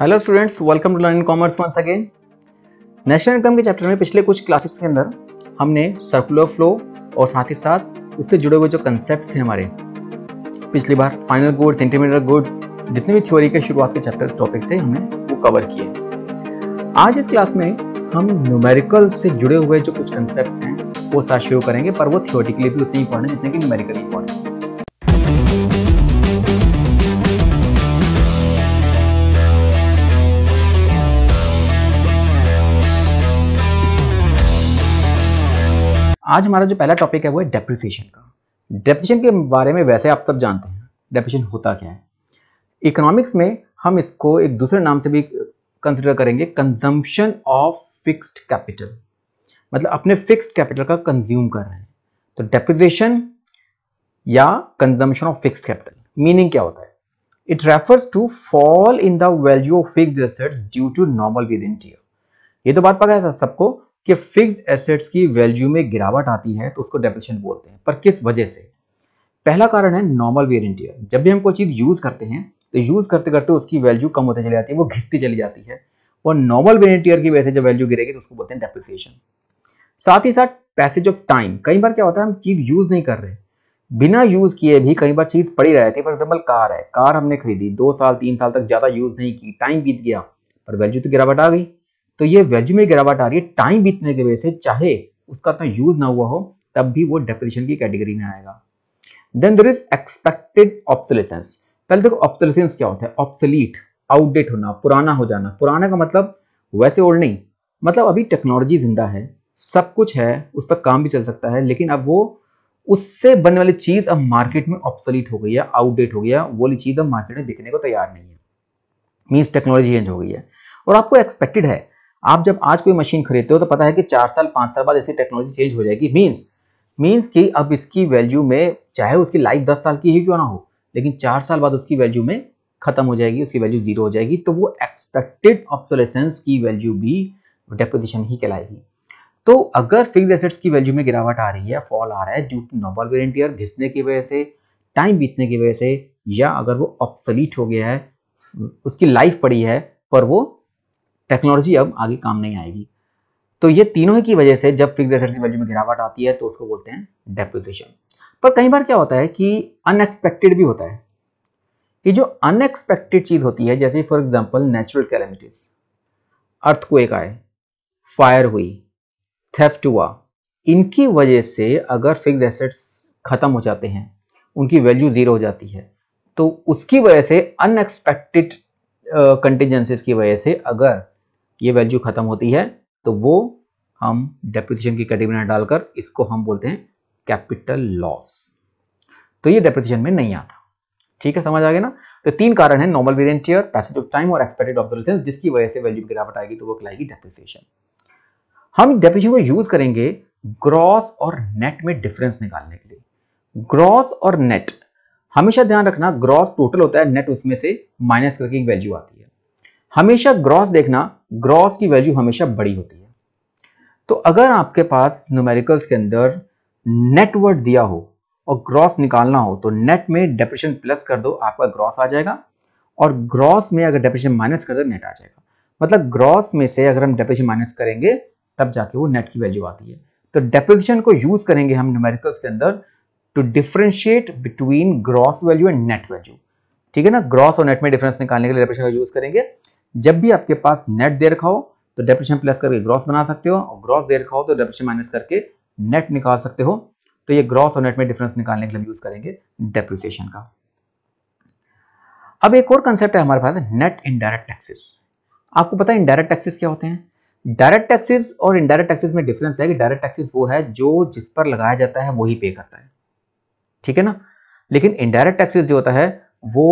hello students welcome to learn commerce once again national income के chapter में पिछले कुछ क्लासेस के अंदर हमने सर्कुलर फ्लो और साथ ही साथ उससे जुड़े हुए जो कंसेप्ट थे हमारे पिछली बार फाइनल गुड्स इंटरमीडिएट गुड्स जितने भी थ्योरी के शुरुआत के चैप्टर टॉपिक्स थे हमने वो कवर किए आज इस क्लास में हम न्यूमेरिकल से जुड़े हुए जो कुछ कंसेप्ट हैं वो साथ शुरू करेंगे पर वो थियोरिटिकली भी उतने इंपॉर्टेंट जितने कि न्यूमेरिकली इंपॉर्टेंट आज हमारा जो पहला टॉपिक है वो है डेप्रिसिएशन का डेप्रिसिएशन के बारे में वैसे आप सब जानते हैं डेप्रिसिएशन होता क्या है इकोनॉमिक्स में हम इसको एक दूसरे नाम से भी कंसिडर करेंगे कंजम्पशन ऑफ फिक्स्ड कैपिटल मतलब अपने फिक्स्ड कैपिटल का कंज्यूम कर रहे हैं तो डेप्रिसिएशन या consumption of fixed capital meaning क्या होता है it refers to fall in the value of fixed assets due to normal wear and tear ये तो बात पता है सबको कि फिक्स एसेट्स की वैल्यू में गिरावट आती है तो उसको डेप्रेशन बोलते हैं पर किस वजह से पहला कारण है नॉर्मल वेयर जब भी हम कोई चीज़ यूज़ करते हैं तो यूज़ करते करते उसकी वैल्यू कम होती चली जाती है वो घिसती चली जाती है और नॉर्मल वेयर की वजह से जब वैल्यू गिरेगी तो उसको बोलते हैं डेप्रिसिएशन साथ ही साथ पैसेज ऑफ टाइम कई बार क्या होता है हम चीज़ यूज़ नहीं कर रहे बिना यूज़ किए भी कई बार चीज़ पड़ी रहती है फॉर एग्जाम्पल कार है कार हमने खरीदी दो साल तीन साल तक ज़्यादा यूज़ नहीं की टाइम बीत गया पर वैल्यू तो गिरावट आ गई तो ये वैल्यू में गिरावट आ रही है टाइम बीतने की वजह से चाहे उसका इतना यूज ना हुआ हो तब भी वो डेप्रेशन की कैटेगरी में आएगा then there is expected obsolescence पहले देखो ऑप्सलेसेंस क्या होता है ऑप्सलीट आउटडेट होना पुराना हो जाना पुराना का मतलब वैसे ओल्ड नहीं मतलब अभी टेक्नोलॉजी जिंदा है सब कुछ है उस पर काम भी चल सकता है लेकिन अब वो उससे बनने वाली चीज़ अब मार्केट में ऑप्सलीट हो गई है आउटडेट हो गया वो चीज़ अब मार्केट में बिकने को तैयार नहीं है मीन्स टेक्नोलॉजी चेंज हो गई है और आपको एक्सपेक्टेड है आप जब आज कोई मशीन खरीदते हो तो पता है कि चार साल पांच साल बाद ऐसी टेक्नोलॉजी चेंज हो जाएगी मीन्स मीन्स कि अब इसकी वैल्यू में चाहे उसकी लाइफ दस साल की ही क्यों ना हो लेकिन चार साल बाद उसकी वैल्यू में खत्म हो जाएगी उसकी वैल्यू जीरो हो जाएगी तो वो एक्सपेक्टेड ऑब्सोलेसेंस की वैल्यू भी डेपोजिशन ही कहलाएगी तो अगर फिक्स एसेट्स की वैल्यू में गिरावट आ रही है फॉल आ रहा है ड्यू टू नोबल वेरियंट घिसने की वजह से टाइम बीतने की वजह से या अगर वो ऑप्सलीट हो गया है उसकी लाइफ पड़ी है पर वो टेक्नोलॉजी अब आगे काम नहीं आएगी तो ये तीनों ही की वजह से जब फिक्स एसेट्स की वैल्यू में गिरावट आती है तो उसको बोलते हैं डेप्रिसिएशन पर कई बार क्या होता है कि अनएक्सपेक्टेड भी होता है ये जो अनएक्सपेक्टेड चीज़ होती है जैसे for example natural calamities earthquake आए फायर हुई थेफ्ट हुआ इनकी वजह से अगर फिक्स एसेट्स ख़त्म हो जाते हैं उनकी वैल्यू ज़ीरो हो जाती है तो उसकी वजह से अनएक्सपेक्टेड कंटीजेंसीज की वजह से अगर ये वैल्यू ख़त्म होती है तो वो हम डेप्रिसिएशन की कैटेगरी में डालकर इसको हम बोलते हैं कैपिटल लॉस तो ये डेप्रिसिएशन में नहीं आता ठीक है समझ आ गया ना तो तीन कारण है normal wear and tear passage of time और एक्सपेक्टेड ऑब्जर्वेशन जिसकी वजह से वैल्यू गिरावट आएगी तो वो कहलाएगी डेप्रिसिएशन हम डेप्रिसिएशन को यूज करेंगे ग्रॉस और नेट में डिफरेंस निकालने के लिए ग्रॉस और नेट हमेशा ध्यान रखना ग्रॉस टोटल होता है नेट उसमें से माइनस करके वैल्यू आती है हमेशा ग्रॉस देखना ग्रॉस की वैल्यू हमेशा बड़ी होती है तो अगर आपके पास न्यूमेरिकल्स के अंदर नेटवर्ड दिया हो और ग्रॉस निकालना हो तो नेट में डेप्रेशन प्लस कर दो आपका ग्रॉस आ जाएगा और ग्रॉस में अगर डेप्रेशन माइनस कर दो नेट आ जाएगा मतलब ग्रॉस में से अगर हम डेप्रेशन माइनस करेंगे तब जाके वो नेट की वैल्यू आती है तो डेपोजिशन को यूज करेंगे हम न्यूमेरिकल्स के अंदर to differentiate between gross value and net value ठीक है ना ग्रॉस और नेट में डिफरेंस निकालने के लिए डेप्रेशन का यूज करेंगे जब भी आपके पास नेट दे रखा हो तो डेप्रेशन प्लस करके ग्रॉस बना सकते हो और ग्रॉस दे रखा हो तो डेप्रेशन माइनस करके नेट निकाल सकते हो तो ये ग्रॉस और नेट में डिफरेंस निकालने के लिए यूज करेंगे डेप्रिसिएशन का अब एक और कंसेप्ट है हमारे पास नेट इनडायरेक्ट टैक्सेस आपको पता है इनडायरेक्ट टैक्सेस क्या होते हैं डायरेक्ट टैक्सेस और इनडायरेक्ट टैक्सेस में डिफरेंस है कि डायरेक्ट टैक्सेस वो है जो जिस पर लगाया जाता है वही पे करता है ठीक है ना लेकिन इनडायरेक्ट टैक्सेस जो होता है वो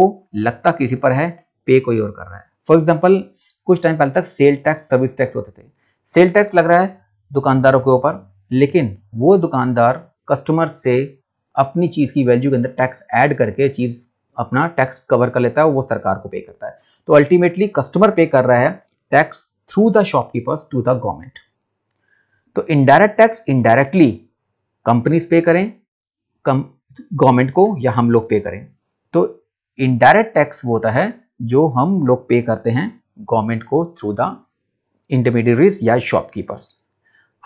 लगता किसी पर है पे कोई और कर रहा है फॉर एग्जाम्पल कुछ टाइम पहले तक सेल टैक्स सर्विस टैक्स होते थे सेल टैक्स लग रहा है दुकानदारों के ऊपर लेकिन वो दुकानदार कस्टमर से अपनी चीज़ की वैल्यू के अंदर टैक्स ऐड करके चीज़ अपना टैक्स कवर कर लेता है वो सरकार को पे करता है तो अल्टीमेटली कस्टमर पे कर रहा है tax through the shopkeepers to the government तो indirect tax indirectly companies pay करें कम गवर्नमेंट को या हम लोग पे करें तो इनडायरेक्ट टैक्स वो होता है जो हम लोग पे करते हैं गवर्नमेंट को थ्रू द इंटरमीडियरीज या शॉपकीपर्स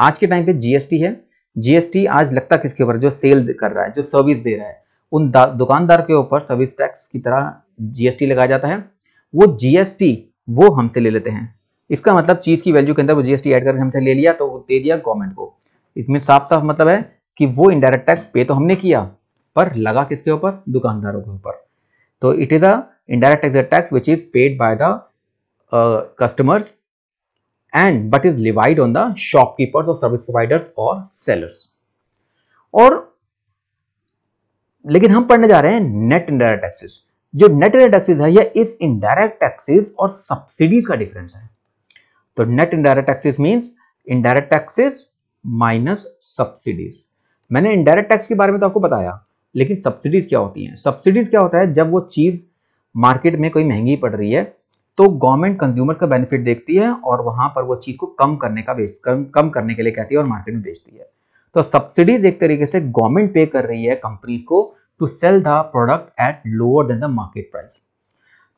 आज के टाइम पे जीएसटी है जीएसटी आज लगता किसके ऊपर जो सेल कर रहा है जो सर्विस दे रहा है उन दुकानदार के ऊपर सर्विस टैक्स की तरह जीएसटी लगाया जाता है वो जीएसटी वो हमसे ले लेते हैं इसका मतलब चीज़ की वैल्यू के अंदर वो जीएसटी ऐड करके हमसे ले लिया तो वो दे दिया गवर्नमेंट को इसमें साफ साफ मतलब है कि वो इनडायरेक्ट टैक्स पे तो हमने किया पर लगा किसके ऊपर दुकानदारों के ऊपर तो it is a indirect exit tax which is paid by the uh, customers and but is levied on the shopkeepers or service providers or sellers और लेकिन हम पढ़ने जा रहे हैं नेट इंडायरेक्ट टैक्सेस जो नेट इंडायरेक्ट टैक्सेस है यह इस इनडायरेक्ट टैक्सेस और सब्सिडीज का डिफरेंस है तो net indirect taxes means indirect taxes minus subsidies मैंने इंडायरेक्ट टैक्स के बारे में तो आपको बताया लेकिन सब्सिडीज क्या होती है सब्सिडीज क्या होता है जब वो चीज मार्केट में कोई महंगी पड़ रही है तो गवर्नमेंट कंज्यूमर्स का बेनिफिट देखती है और वहां पर वो चीज़ को कम करने का बेच कम, कम करने के लिए कहती है और मार्केट में बेचती है तो सब्सिडीज एक तरीके से गवर्नमेंट पे कर रही है कंपनीज को to sell the product at lower than the market price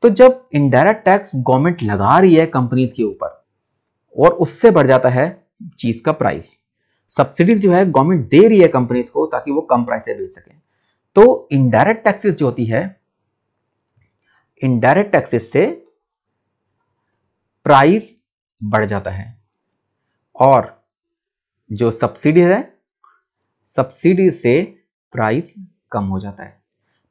तो जब इनडायरेक्ट टैक्स गवर्नमेंट लगा रही है कंपनीज के ऊपर और उससे बढ़ जाता है चीज का प्राइस सब्सिडीज जो है गवर्नमेंट दे रही है कंपनीज को ताकि वो कम प्राइस से बेच सके तो इनडायरेक्ट टैक्सेस जो होती है इनडायरेक्ट टैक्सेस से प्राइस बढ़ जाता है और जो सब्सिडी है सब्सिडी से प्राइस कम हो जाता है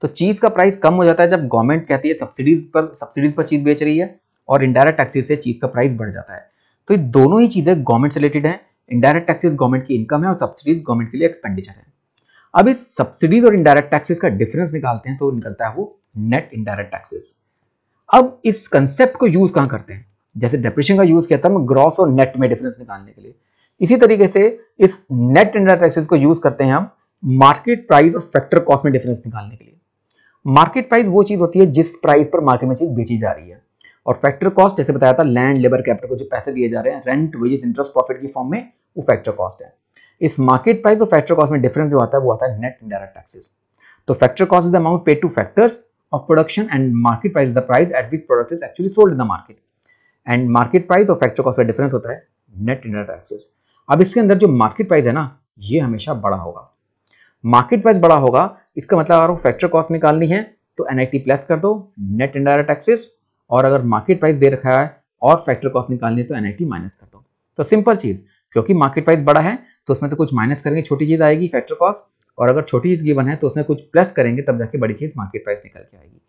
तो चीज़ का प्राइस कम हो जाता है जब गवर्नमेंट कहती है सब्सिडीज पर सब्सिडीज पर चीज़ बेच रही है और इनडायरेक्ट टैक्सेस से चीज़ का प्राइस बढ़ जाता है तो ये दोनों ही चीज़ें गवर्नमेंट से रिलेटेड है इनडायरेक्ट टैक्सेस गवर्नमेंट की इनकम है और सब्सिडीज गवर्नमेंट के लिए एक्सपेंडिचर है अब इस सब्सिडीज और इनडायरेक्ट टैक्सेस का डिफरेंस निकालते हैं तो निकलता है वो नेट इनडायरेक्ट टैक्सेस अब इस कंसेप्ट को यूज कहां करते हैं जैसे डेप्रेशन का यूज किया था ग्रॉस और नेट में डिफरेंस निकालने के लिए इसी तरीके से इस नेट इंडिया टैक्सेस को यूज करते हैं हम मार्केट प्राइस और फैक्टर कॉस्ट में डिफरेंस निकालने के लिए मार्केट प्राइस वो चीज होती है जिस प्राइस पर मार्केट में चीज बेची जा रही है और फैक्टर कॉस्ट जैसे बताया था लैंड लेबर कैपिटल को जो पैसे दिए जा रहे हैं रेंट वेजेस इंटरेस्ट प्रॉफिट की फॉर्म में वो फैक्टर कॉस्ट है इस मार्केट प्राइस और फैक्टर कॉस्ट में डिफरेंस जो आता है वो आता है नेट इंडायरेक्ट टैक्सेस तो factory cost is the amount paid to factors of production and market price the price at which product is actually sold in the market and market price और factory cost का difference होता है net indirect taxes अब इसके अंदर जो market price है ना ये हमेशा बड़ा होगा मार्केट प्राइस बड़ा होगा इसका मतलब अगर फैक्ट्री कॉस्ट निकालनी है तो एनआईटी प्लस कर दो नेट इंडायरेक्ट टैक्सेस और अगर मार्केट प्राइस दे रखा है और फैक्टर कॉस्ट निकालनी है तो एनआईटी माइनस कर दो तो सिंपल चीज क्योंकि मार्केट प्राइस बड़ा है तो उसमें से कुछ माइनस करेंगे छोटी चीज़ आएगी फैक्टर कॉस्ट और अगर छोटी चीज़ गिवन है तो उसमें कुछ प्लस करेंगे तब जाके बड़ी चीज़ मार्केट प्राइस निकल के आएगी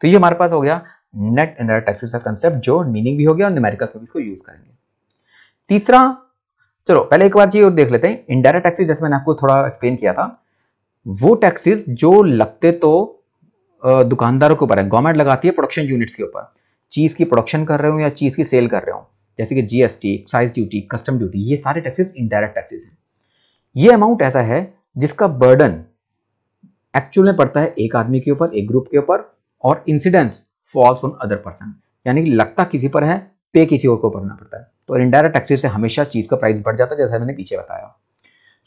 तो ये हमारे पास हो गया नेट एंड टैक्सेस का कंसेप्ट जो मीनिंग भी हो गया और न्यूमेरिकल्स में इसको यूज़ करेंगे तीसरा चलो पहले एक बार चीज और देख लेते हैं इनडायरेक्ट टैक्सेस जैसे मैंने आपको थोड़ा एक्सप्लेन किया था वो टैक्सेस जो लगते तो दुकानदारों के ऊपर है गवर्नमेंट लगाती है प्रोडक्शन यूनिट्स के ऊपर चीज़ की प्रोडक्शन कर रहे हो या चीज़ की सेल कर रहे हो जैसे कि GST excise duty custom duty ये सारे टैक्सेस इनडायरेक्ट टैक्सेस हैं ये अमाउंट ऐसा है जिसका बर्डन एक्चुअल में पड़ता है एक आदमी के ऊपर एक ग्रुप के ऊपर और incidence falls on other person यानी कि लगता किसी पर है पे किसी और को करना पड़ता है तो इनडायरेक्ट टैक्सेस से हमेशा चीज़ का प्राइस बढ़ जाता है जैसा मैंने पीछे बताया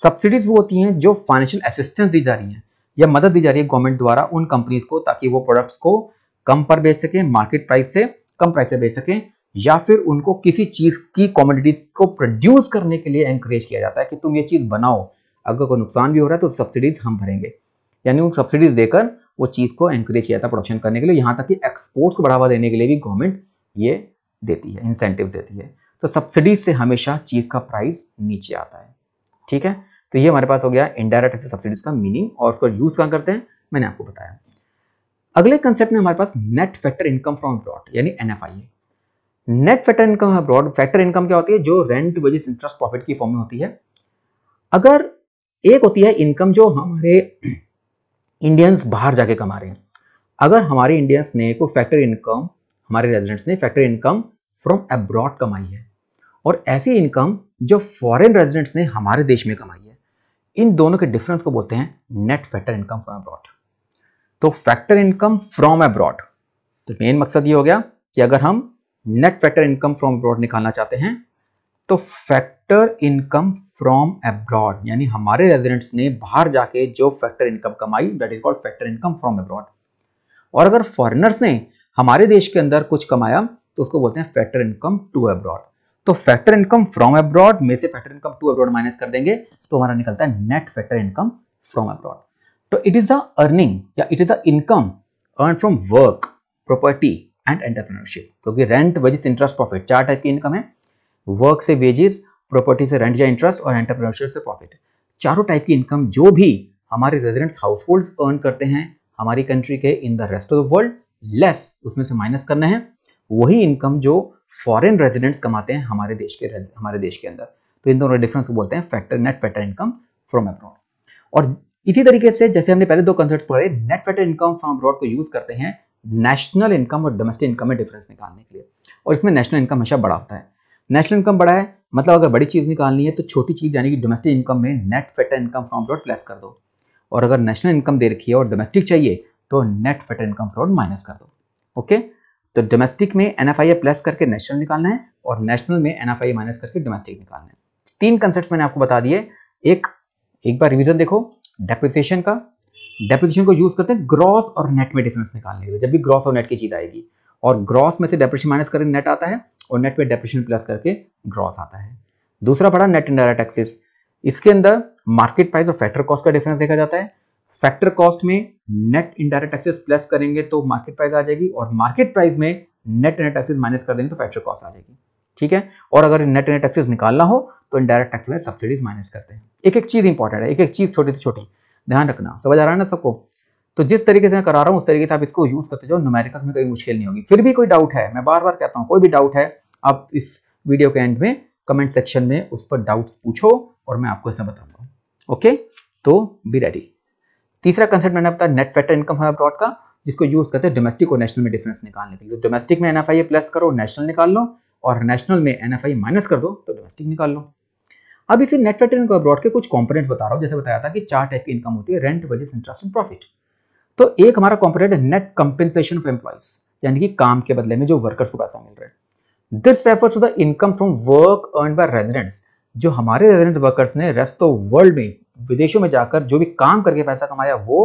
सब्सिडीज वो होती हैं जो फाइनेंशियल असिस्टेंस दी जा रही है या मदद दी जा रही है गवर्नमेंट द्वारा उन कंपनीज को ताकि वो प्रोडक्ट्स को कम पर बेच सकें मार्केट प्राइस से कम प्राइस से बेच सकें या फिर उनको किसी चीज की कॉमोडिटीज को प्रोड्यूस करने के लिए एंकरेज किया जाता है कि तुम ये चीज बनाओ अगर कोई नुकसान भी हो रहा है तो सब्सिडीज हम भरेंगे यानी उन सब्सिडीज देकर वो चीज को एंकरेज किया जाता है प्रोडक्शन करने के लिए यहां तक कि एक्सपोर्ट्स को बढ़ावा देने के लिए भी गवर्नमेंट ये देती है इंसेंटिव देती है तो सब्सिडीज से हमेशा चीज का प्राइस नीचे आता है ठीक है तो ये हमारे पास हो गया इनडायरेक्ट सब्सिडीज का मीनिंग और उसको यूज क्या करते हैं मैंने आपको बताया अगले कंसेप्ट में हमारे पास net factor income from abroad यानी N I net factor income है ब्रॉड फैक्टर इनकम क्या होती है जो रेंट वेजेस इंटरेस्ट प्रॉफिट की फॉर्म में होती है अगर एक होती है इनकम जो हमारे इंडियंस बाहर जाके कमा रहे हैं अगर हमारे इंडियंस ने को फैक्टर इनकम हमारे रेजिडेंट्स ने फैक्टर इनकम फ्रॉम अब्रॉड कमाई है और ऐसी इनकम जो फॉरेन रेजिडेंट्स ने हमारे देश में कमाई है इन दोनों के डिफरेंस को बोलते हैं net factor income from abroad तो फैक्टर इनकम फ्रॉम अब्रॉड तो मेन मकसद ये हो गया कि अगर हम net factor income from abroad निकालना चाहते हैं तो फैक्टर इनकम फ्रॉम अब्रॉड यानी हमारे रेजिडेंट्स ने बाहर जाके जो फैक्टर इनकम कमाई that is called factor income from abroad और अगर फॉरेनर्स ने हमारे देश के अंदर कुछ कमाया तो उसको बोलते हैं फैक्टर इनकम टू अब्रॉड तो फैक्टर इनकम फ्रॉम अब्रॉड में से factor income to abroad minus कर देंगे तो हमारा निकलता है net factor income from abroad तो इट इज द अर्निंग या it is the income earn from work property and entrepreneurship क्योंकि रेंट वेजिस इंटरेस्ट प्रॉफिट चार टाइप की इनकम है वर्क से वेजेस प्रॉपर्टी से रेंट या इंटरेस्ट और एंटरप्रेन्योरशिप से प्रॉफिट चारों टाइप की इनकम जो भी हमारे रेजिडेंट्स हाउस होल्ड अर्न करते हैं हमारी कंट्री के in the rest of the world less उसमें से माइनस करना है वही इनकम जो फॉरेन रेजिडेंट्स कमाते हैं हमारे देश के हमारे देश के अंदर तो इन दोनों डिफरेंस को बोलते हैं factor net factor income from abroad और इसी तरीके से जैसे हमने पहले दो कंसेप्ट पढ़े net factor income from abroad को यूज करते हैं नेशनल इनकम और डोमेस्टिक इनकम में डिफरेंस निकालने के लिए और इसमें नेशनल इनकम हमेशा बड़ा होता है नेशनल इनकम बड़ा है मतलब अगर बड़ी चीज़ निकालनी है तो छोटी चीज़ यानी कि डोमेस्टिक इनकम में net factor income from abroad plus कर दो और अगर नेशनल इनकम दे रखी है और डोमेस्टिक चाहिए तो net factor income abroad minus कर दो ओके तो डोमेस्टिक में एन प्लस करके नेशनल निकालना है और नेशनल में एन माइनस करके डोमेस्टिक निकालना है तीन कंसेप्ट मैंने आपको बता दिए एक एक बार रिविजन देखो डेप्रिसिएशन का डेप्रिशन को यूज करते हैं ग्रॉस और नेट में डिफरेंस निकालने के लिए जब भी ग्रॉस और नेट की चीज आएगी और ग्रॉस में से डेप्रिसिएशन माइनस करके नेट आता है और नेट में डेप्रिसिएशन प्लस करके ग्रॉस आता है दूसरा पड़ा नेट इंडायरेक्ट एक्सेस इसके अंदर मार्केट प्राइस और फैक्टर कॉस्ट का डिफरेंस देखा जाता है फैक्टर कॉस्ट में नेट इंडायरेक्ट एक्सेस प्लस करेंगे तो मार्केट प्राइस आ जाएगी और मार्केट प्राइस में नेट इंडायरेक्ट एक्सेस माइनस कर देंगे तो फैक्टर कॉस्ट आ जाएगी ठीक है और अगर नेट इंडायरेक्ट एक्सेस निकालना हो तो इनडायरेक्ट टैक्स में सब्सिडीज माइनस करते हैं एक एक चीज इंपॉर्टेंट है एक एक चीज छोटी से छोटी ध्यान रखना समझ आ रहा है ना सबको तो जिस तरीके से मैं करा रहा हूँ उस तरीके से आप इसको यूज़ करते जाओ नुमेरिकल्स में कोई मुश्किल नहीं होगी फिर भी कोई डाउट है मैं बार बार कहता हूँ कोई भी डाउट है आप इस वीडियो के एंड में कमेंट सेक्शन में उस पर डाउट्स पूछो और मैं आपको इसमें बताता हूँ ओके तो बी रेडी तीसरा कंसेप्ट मैंने बताया नेट फैक्टर इनकम है अब्रॉड का जिसको यूज़ करते हैं डोमेस्टिक और नेशनल में डिफरेंस निकालने के लिए तो डोमेस्टिक में एनएफआई प्लस करो नेशनल निकाल लो और नेशनल में एनएफआई माइनस कर दो तो डोमेस्टिक निकाल लो अब इसे नेट वेट इनकम अब्रॉड के कुछ कंपोनेंट्स बता रहा हूँ जैसे बताया था कि चार टाइप की इनकम होती है rent wages interest and profit तो एक हमारा कॉम्पोनेट है नेट कंपेंसेशन ऑफ एम्प्लॉइज यानी कि काम के बदले में जो वर्कर्स को पैसा मिल रहा है this refers to the income from work earn by residents जो हमारे रेजिडेंट वर्कर्स ने रेस्ट ऑफ वर्ल्ड में विदेशों में जाकर जो भी काम करके पैसा कमाया वो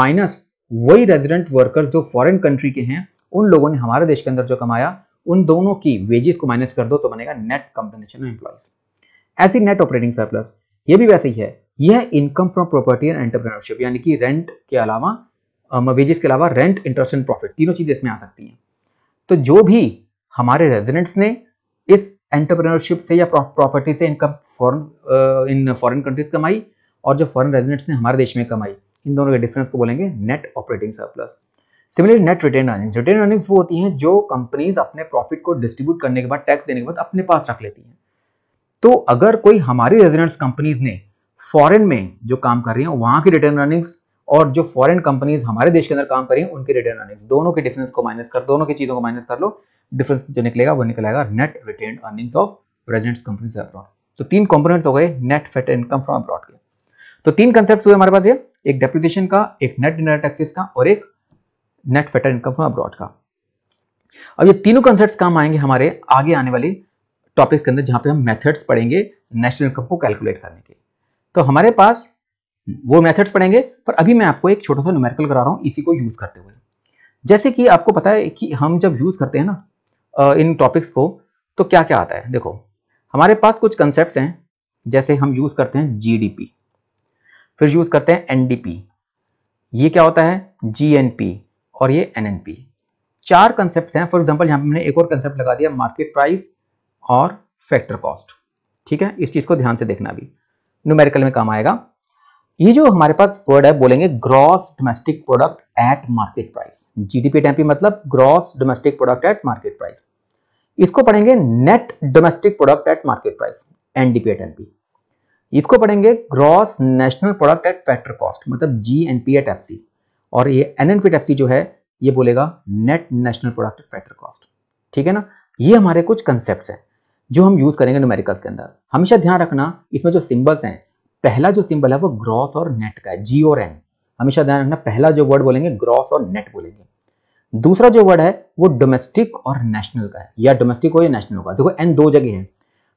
माइनस वही रेजिडेंट वर्कर्स जो फॉरेन कंट्री के हैं उन लोगों ने हमारे देश के अंदर जो कमाया उन दोनों की वेजेस को माइनस कर दो तो बनेगा नेट कंपेंसेशन ऑफ एम्प्लॉइज़ ऐसी नेट ऑपरेटिंग सरप्लस ये भी वैसे ही है यह income from property and entrepreneurship यानी कि रेंट के अलावा वेजेस के अलावा रेंट इंटरेस्ट एंड प्रॉफिट तीनों चीज़ें इसमें आ सकती हैं तो जो भी हमारे रेजिडेंट्स ने इस एंटरप्रेन्योरशिप से या प्रॉपर्टी से income foreign in foreign countries कमाई और जो फॉरेन रेजिडेंट्स ने हमारे देश में कमाई इन दोनों के डिफरेंस को बोलेंगे net operating surplus similarly net retain earnings retain earnings वो होती हैं जो कंपनीज अपने प्रॉफिट को डिस्ट्रीब्यूट करने के बाद टैक्स देने के बाद अपने पास रख लेती हैं तो अगर कोई हमारी रेजिडेंट्स कंपनीज ने फॉरेन में जो काम कर रही है वहां की रिटर्न अर्निंग्स और जो फॉरेन कंपनीज हमारे देश के अंदर काम कर रही है उनकी रिटर्न अर्निंग्स दोनों के डिफरेंस को माइनस कर दोनों की चीज़ों को माइनस कर लो डिफरेंस जो निकलेगा वो निकलेगा net return earnings of presents companies abroad तो तीन कंपोनेंट्स हो गए net factor income from abroad के तो तीन कंसेप्ट हुए हमारे पास ये एक डेप्रिसिएशन का एक नेट इंडर टैक्सेस का और एक net factor income from abroad का अब ये तीनों कंसेप्ट काम आएंगे हमारे आगे आने वाली टॉपिक्स के अंदर जहां पे हम मेथड्स पढ़ेंगे नेशनल इनकम को कैलकुलेट करने के तो हमारे पास वो मेथड्स पढ़ेंगे पर अभी मैं आपको एक छोटा सा न्यूमेरिकल करा रहा हूँ इसी को यूज़ करते हुए जैसे कि आपको पता है कि हम जब यूज़ करते हैं ना इन टॉपिक्स को तो क्या क्या आता है देखो हमारे पास कुछ कंसेप्ट हैं जैसे हम यूज़ करते हैं जी फिर यूज़ करते हैं एन ये क्या होता है जी और ये एन चार कंसेप्ट हैं फॉर एग्जाम्पल यहां पर हमने एक और कंसेप्ट लगा दिया मार्केट प्राइस और फैक्टर कॉस्ट ठीक है इस चीज़ को ध्यान से देखना भी न्यूमेरिकल में काम आएगा ये जो हमारे पास वर्ड है बोलेंगे gross domestic product at market price GDP टेम्पी मतलब gross domestic product at market price इसको पढ़ेंगे net domestic product at market price NDP at इसको पढ़ेंगे gross national product at factor cost मतलब G N P at F C और ये N N P F C जो है ये बोलेगा net national product at factor cost ठीक है ना ये हमारे कुछ कंसेप्ट हैं जो हम यूज़ करेंगे न्यूमेरिकल्स के अंदर हमेशा ध्यान रखना इसमें जो सिंबल्स हैं पहला जो सिंबल है वो ग्रॉस और नेट का है जी और एन हमेशा ध्यान रखना पहला जो वर्ड बोलेंगे ग्रॉस और नेट बोलेंगे दूसरा जो वर्ड है वो डोमेस्टिक और नेशनल का है या डोमेस्टिक हो या नेशनल होगा देखो एन दो जगह है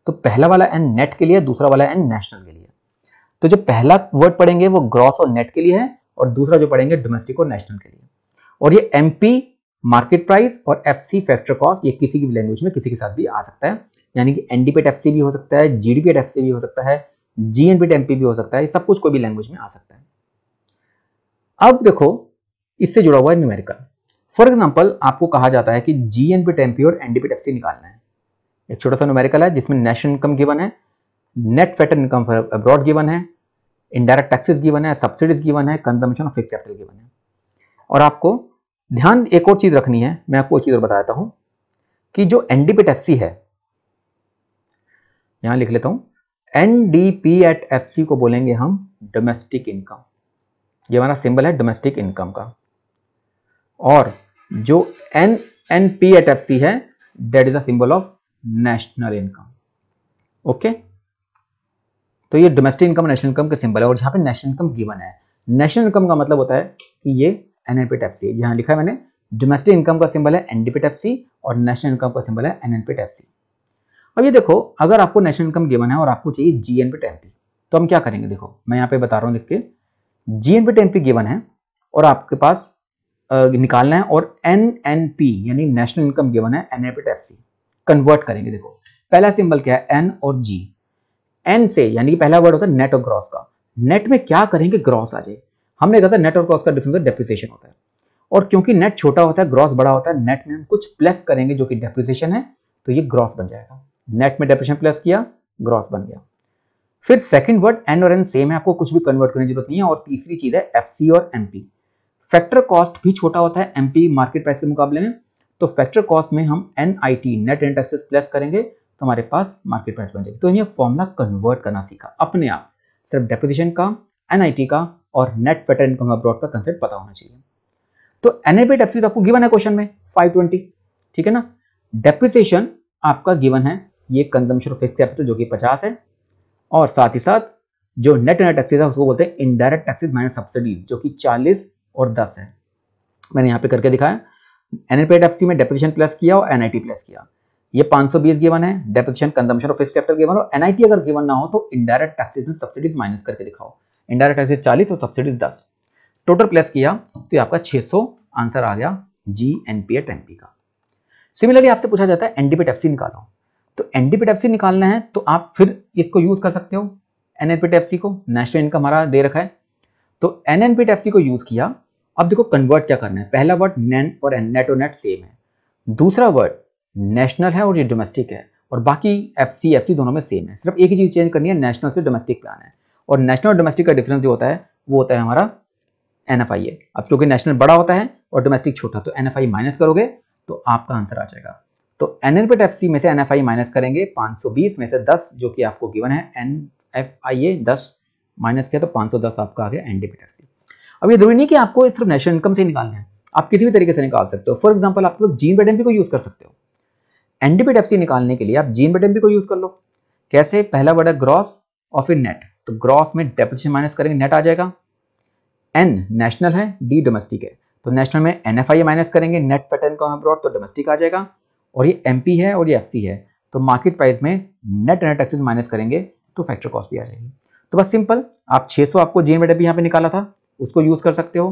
तो पहला वाला एन नेट के लिए दूसरा वाला एन नेशनल के लिए तो जो पहला वर्ड पढ़ेंगे वो ग्रॉस और नेट के लिए है और दूसरा जो पढ़ेंगे डोमेस्टिक और नेशनल के लिए और ये एम मार्केट प्राइस और एफ फैक्टर कॉस्ट ये किसी की भी लैंग्वेज में किसी के साथ भी आ सकता है यानी कि एन डी एफ भी हो सकता है जी डी एफ भी हो सकता है जी एन भी हो सकता है सब कुछ कोई भी लैंग्वेज में आ सकता है अब देखो इससे जुड़ा हुआ है न्यूमेरिकल फॉर एग्जाम्पल आपको कहा जाता है कि जी एन और एन डी एफ निकालना है एक छोटा सा न्यूमेरिकल है जिसमें नेशनल इनकम गिवन है net factor income abroad given है इनडायरेक्ट टैक्सेस गिवन है सब्सिडीज गिवन है consumption of fix capital given है और आपको ध्यान एक और चीज़ रखनी है मैं आपको एक चीज़ और बता देता हूँ कि जो एन डी एफ है यहां लिख लेता हूं N D P at F C को बोलेंगे हम डोमेस्टिक इनकम ये हमारा सिंबल है डोमेस्टिक इनकम का और जो N N P at F C है that is the symbol of national income okay तो ये डोमेस्टिक इनकम नेशनल इनकम के सिंबल है और जहां पे नेशनल इनकम गिवन है नेशनल इनकम का मतलब होता है कि ये एन एन एफ सी यहां लिखा है मैंने डोमेस्टिक इनकम का सिंबल है एनडीपीट एफ सी और नेशनल इनकम का सिंबल है एन एन एफ सी अब ये देखो अगर आपको नेशनल इनकम गिवन है और आपको चाहिए जी एन टेन पी तो हम क्या करेंगे देखो मैं यहाँ पे बता रहा हूँ देख के G N ten P given है और आपके पास निकालना है और एन एन पी यानी नेशनल इनकम गिवन है एन ए सी कन्वर्ट करेंगे देखो पहला सिंबल क्या है एन और जी एन से यानी कि पहला वर्ड होता है नेट और ग्रॉस का नेट में क्या करेंगे ग्रॉस आ जाए हमने कहा था नेट और ग्रॉस का डिफरेंस डेप्रिसिएशन होता है और क्योंकि नेट छोटा होता है ग्रॉस बड़ा होता है नेट में हम कुछ प्लस करेंगे जो कि डेप्रिसिएशन है तो ये ग्रॉस बन जाएगा नेट में डेप्रेशन प्लस किया ग्रॉस बन गया फिर सेकंड वर्ड एन और एन सेम है आपको कुछ भी कन्वर्ट करने की जरूरत नहीं है और तीसरी चीज है एफ और एम फैक्टर कॉस्ट भी छोटा होता है एमपी मार्केट प्राइस के मुकाबले में तो फैक्टर कॉस्ट में हम N I T net and taxes plus करेंगे तो हमारे पास मार्केट प्राइस बन जाएगी तो ये फॉर्मुला कन्वर्ट करना सीखा अपने आप सिर्फ डेपोजिशन का एन का और नेट फैक्टर इनकम अब्रॉड का कंसेप्ट पता होना चाहिए तो एन टैक्स तो आपको गिवन है क्वेश्चन में 520 ठीक है ना डेप्रिसिएशन आपका गिवन है ये कंजम्पशन ऑफ फिक्स कैपिटल जो कि पचास है और साथ ही साथ जो नेट नेट टैक्सेज है उसको बोलते हैं इनडायरेक्ट टैक्सेज माइनस सब्सिडीज जो कि चालीस और दस है मैंने यहाँ पे करके दिखाया एन एफ में डेपोजिशन प्लस किया और एन प्लस किया ये 520 गिवन है depreciation consumption of fix capital given और एनआईटी अगर गिवन ना हो तो इनडायरेक्ट टैक्सेज में सब्सिडीज माइनस करके दिखाओ इनडायरेक्ट टैक्सेज चालीस और सब्सिडीज दस टोटल प्लस किया तो ये आपका छह आंसर आ गया जी एनपीएट एमपी का सिमिलरली आपसे पूछा जाता है एनडीपीट एफ निकालो तो एनडीपीटीएफसी निकालना है तो आप फिर इसको यूज़ कर सकते हो एनएनपीटीएफसी को नेशनल इनकम हमारा दे रखा है तो एनएनपीटीएफसी को यूज़ किया अब देखो कन्वर्ट क्या करना है पहला वर्ड नैन और नेट और नेट सेम है दूसरा वर्ड नेशनल है और ये डोमेस्टिक है और बाकी एफ सी एफ सी दोनों में सेम है सिर्फ एक ही चीज़ चेंज करनी है नेशनल से डोमेस्टिक पे आना है और नेशनल और डोमेस्टिक का डिफरेंस जो होता है वो होता है हमारा एन एफ आई ए अब क्योंकि नेशनल बड़ा होता है और डोमेस्टिक छोटा तो एन एफ आई माइनस करोगे तो आपका आंसर आ जाएगा तो N N P F C में से एन एफ आई माइनस करेंगे 520 में से 10 जो कि आपको गिवन है एन एफ आई ए दस माइनस किया तो 510 आपका आ गया N D P F C अब ये जरूरी नहीं कि आपको सिर्फ नेशनल इनकम से निकालना है आप किसी भी तरीके से निकाल सकते हो फॉर एग्जाम्पल आप लोग जीन बेट को यूज़ कर सकते हो N D P F C निकालने के लिए आप जीन बेट को यूज़ कर लो कैसे पहला वर्ड है ग्रॉस और फिर नेट तो ग्रॉस में डेप्रिशन माइनस करेंगे नेट आ जाएगा एन नेशनल है डी डोमेस्टिक है तो नेशनल में एन एफ आई माइनस करेंगे नेट पैटर्न का ब्रॉड तो डोमेस्टिक आ जाएगा और ये एम है और ये एफ है तो मार्केट प्राइस में नेट नेट टैक्सेस माइनस करेंगे तो फैक्टर कॉस्ट भी आ जाएगी तो बस सिंपल आप 600 आपको जी एम डब्ल्यू यहाँ पे निकाला था उसको यूज़ कर सकते हो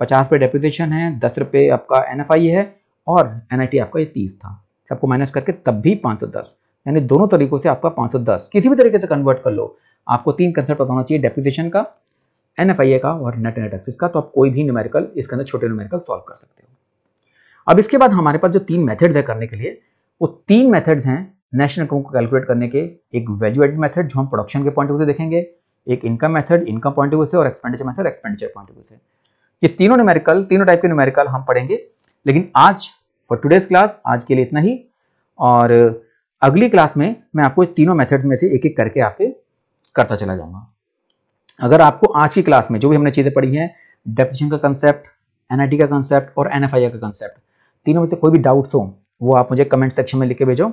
पचास रुपये डेप्यूटेशन है दस रुपये आपका एन है और एन आपका ये तीस था सबको माइनस करके तब भी पाँच यानी दोनों तरीकों से आपका 510 किसी भी तरीके से कन्वर्ट कर लो आपको तीन कंसेप्ट बताना चाहिए डेप्यूटेशन का एन का और नेट नेट एक्सिस का तो आप कोई भी न्यूमेरिकल इसके अंदर छोटे न्यूमेरिकल सॉल्व कर सकते हो अब इसके बाद हमारे पास जो तीन मेथड्स है करने के लिए वो तीन मेथड्स हैं नेशनल इनकम को कैलकुलेट करने के एक वैल्यू एड मेथड जो हम प्रोडक्शन के पॉइंट ऑफ व्यू से देखेंगे एक income method income point of view से और expenditure method expenditure point of view से ये तीनों न्यूमेरिकल तीनों टाइप के न्यूमेरिकल हम पढ़ेंगे लेकिन आज फॉर टूडेज क्लास आज के लिए इतना ही और अगली क्लास में मैं आपको तीनों मेथड्स में से एक एक करके आपके करता चला जाऊंगा अगर आपको आज की क्लास में जो भी हमने चीज़ें पढ़ी हैं डेप्रेशन का कंसेप्ट एनआईटी का कंसेप्ट और एन का कंसेप्ट तीनों में से कोई भी डाउट्स हो वो आप मुझे कमेंट सेक्शन में लिख के भेजो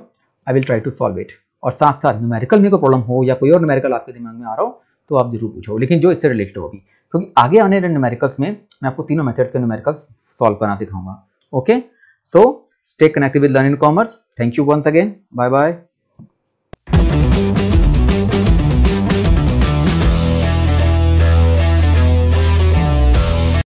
I will try to solve it और साथ साथ न्यूमेरिकल में कोई प्रॉब्लम हो या कोई और न्यूमेरिकल आपके दिमाग में आ रहा हो तो आप जरूर पूछो लेकिन जो इससे रिलेटेड होगी क्योंकि आगे आने वाले न्यूमेरिकल्स में मैं आपको तीनों मेथड्स के न्यूमेरिकल्स सॉल्व करना सिखाऊंगा okay so stay connected with Learn in Commerce thank you once again bye bye